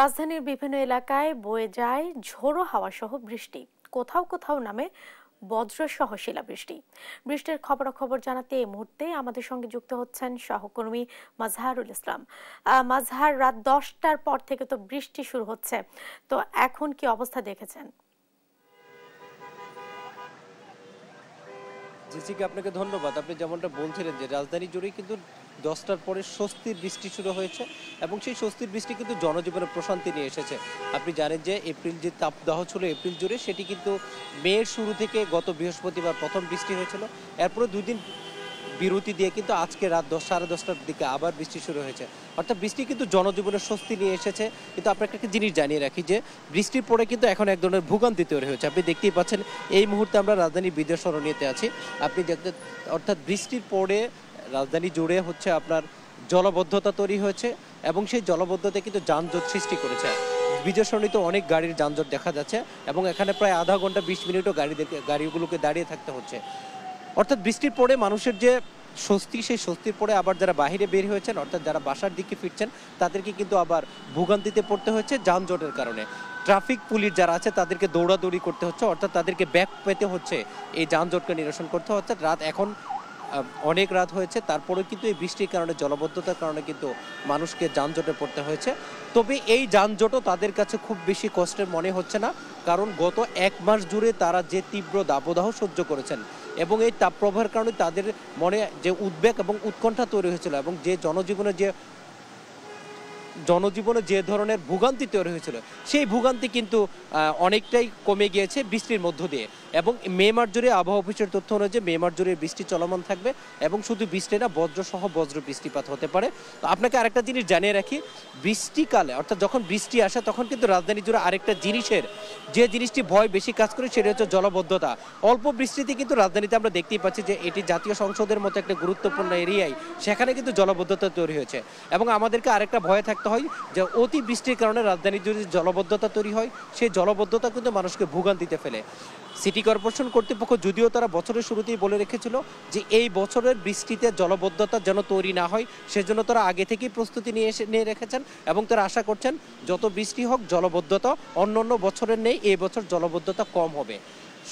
রাজধানীর বিভিন্ন এলাকায় বয়ে যায় ঝোড়ো সহ বৃষ্টি কোথাও কোথাও নামে বজ্রসহ শিলাবৃষ্টি বৃষ্টির খবরাখবর জানাতে এই মুহূর্তে আমাদের সঙ্গে যুক্ত হচ্ছেন সহকর্মী মাজহারুল ইসলাম মাজহার রাত দশটার পর থেকে তো বৃষ্টি শুরু হচ্ছে তো এখন কি অবস্থা দেখেছেন জেসিকা আপনাকে ধন্যবাদ আপনি যেমনটা বলছিলেন যে রাজধানী জুড়েই কিন্তু দশটার পরে স্বস্তির বৃষ্টি শুরু হয়েছে এবং সেই স্বস্তির বৃষ্টি কিন্তু জনজীবনে প্রশান্তি নিয়ে এসেছে আপনি জানেন যে এপ্রিল যে তাপদাহ ছিল এপ্রিল জুড়ে সেটি কিন্তু মেয়ের শুরু থেকে গত বৃহস্পতিবার প্রথম বৃষ্টি হয়েছিল এরপরে দুই দিন বিরতি দিয়ে কিন্তু আজকে রাত দশ সাড়ে দশটার দিকে আবার বৃষ্টি শুরু হয়েছে অর্থাৎ বৃষ্টি কিন্তু জনজীবনে স্বস্তি নিয়ে এসেছে কিন্তু আপনাকে একটা জিনিস জানিয়ে রাখি যে বৃষ্টির পরে কিন্তু এখন এক ধরনের ভোগান্তি তৈরি হয়েছে আপনি দেখতেই পাচ্ছেন এই মুহূর্তে আমরা রাজধানী বিদ্যা সরণীতে আছি আপনি দেখতে অর্থাৎ বৃষ্টির পরে রাজধানী জুড়ে হচ্ছে আপনার জলবদ্ধতা তৈরি হয়েছে এবং সেই জলবদ্ধতা কিন্তু যানজট সৃষ্টি করেছে বিজয়সরণীতে অনেক গাড়ির যানজট দেখা যাচ্ছে এবং এখানে প্রায় আধা ঘন্টা বিশ মিনিটও গাড়ি গাড়িগুলোকে দাঁড়িয়ে থাকতে হচ্ছে অর্থাৎ বৃষ্টির পরে মানুষের যে স্বস্তি সেই স্বস্তির পরে আবার যারা বাহিরে বের হয়েছেন অর্থাৎ যারা বাসার দিকে ফিরছেন তাদেরকে কিন্তু আবার ভোগান্তিতে পড়তে হয়েছে যানজটের কারণে ট্রাফিক পুলিশ যারা আছে তাদেরকে দৌড়াদৌড়ি করতে হচ্ছে অর্থাৎ তাদেরকে ব্যাক পেতে হচ্ছে এই যানজটকে নিরসন করতে হচ্ছে রাত এখন অনেক রাত হয়েছে তারপরেও কিন্তু এই বৃষ্টির কারণে জলবদ্ধতার কারণে কিন্তু মানুষকে যানজটে পড়তে হয়েছে তবে এই যানজটও তাদের কাছে খুব বেশি কষ্টের মনে হচ্ছে না কারণ গত এক মাস জুড়ে তারা যে তীব্র দাবদাহ সহ্য করেছেন এবং এই তাপপ্রবাহের কারণে তাদের মনে যে উদ্বেগ এবং উৎকণ্ঠা তৈরি হয়েছিল এবং যে জনজীবনে যে জনজীবনে যে ধরনের ভোগান্তি তৈরি হয়েছিল সেই ভোগান্তি কিন্তু অনেকটাই কমে গিয়েছে বৃষ্টির মধ্য দিয়ে এবং মে মাস জুড়ে আবহাওয়া অফিসের তথ্য অনুযায়ী মে মাস জুড়ে বৃষ্টি চলমান থাকবে এবং শুধু বৃষ্টি না বজ্র সহ বজ্র বৃষ্টিপাত হতে পারে তো আপনাকে আরেকটা জিনিস জানিয়ে রাখি বৃষ্টিকালে অর্থাৎ যখন বৃষ্টি আসে তখন কিন্তু রাজধানী জুড়ে আরেকটা জিনিসের যে জিনিসটি ভয় বেশি কাজ করে সেটা হচ্ছে জলবদ্ধতা অল্প বৃষ্টিতে কিন্তু রাজধানীতে আমরা দেখতেই পাচ্ছি যে এটি জাতীয় সংসদের মতো একটা গুরুত্বপূর্ণ এরিয়ায় সেখানে কিন্তু জলবদ্ধতা তৈরি হয়েছে এবং আমাদেরকে আরেকটা ভয়ে থাকতে হয় যে অতি বৃষ্টির কারণে রাজধানী জুড়ে জলবদ্ধতা তৈরি হয় সেই জলবদ্ধতা কিন্তু মানুষকে ভোগান্তিতে ফেলে সিটি সিটি কর্পোরেশন কর্তৃপক্ষ যদিও তারা বছরের শুরুতেই বলে রেখেছিল যে এই বছরের বৃষ্টিতে জলবদ্ধতা যেন তৈরি না হয় সেজন্য তারা আগে থেকেই প্রস্তুতি নিয়ে এসে নিয়ে রেখেছেন এবং তারা আশা করছেন যত বৃষ্টি হোক জলবদ্ধতা অন্য অন্য বছরের নেই এই বছর জলবদ্ধতা কম হবে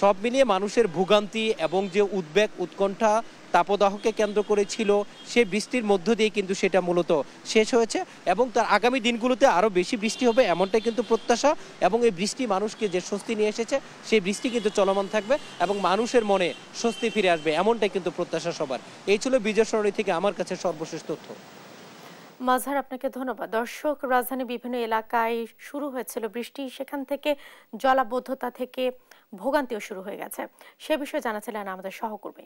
সব মিলিয়ে মানুষের ভোগান্তি এবং যে উদ্বেগ উৎকণ্ঠা তাপদাহকে কেন্দ্র করেছিল সে বৃষ্টির মধ্য দিয়ে কিন্তু সেটা মূলত শেষ হয়েছে এবং তার আগামী দিনগুলোতে আরও বেশি বৃষ্টি হবে এমনটাই কিন্তু প্রত্যাশা এবং এই বৃষ্টি মানুষকে যে স্বস্তি নিয়ে এসেছে সেই বৃষ্টি কিন্তু চলমান থাকবে এবং মানুষের মনে স্বস্তি ফিরে আসবে এমনটাই কিন্তু প্রত্যাশা সবার এই ছিল বিজয় সরণী থেকে আমার কাছে সর্বশেষ তথ্য মাঝার আপনাকে ধন্যবাদ দর্শক রাজধানীর বিভিন্ন এলাকায় শুরু হয়েছিল বৃষ্টি সেখান থেকে জলাবদ্ধতা থেকে ভোগান্তিও শুরু হয়ে গেছে সে বিষয়ে জানাচ্ছিলেন আমাদের সহকর্মী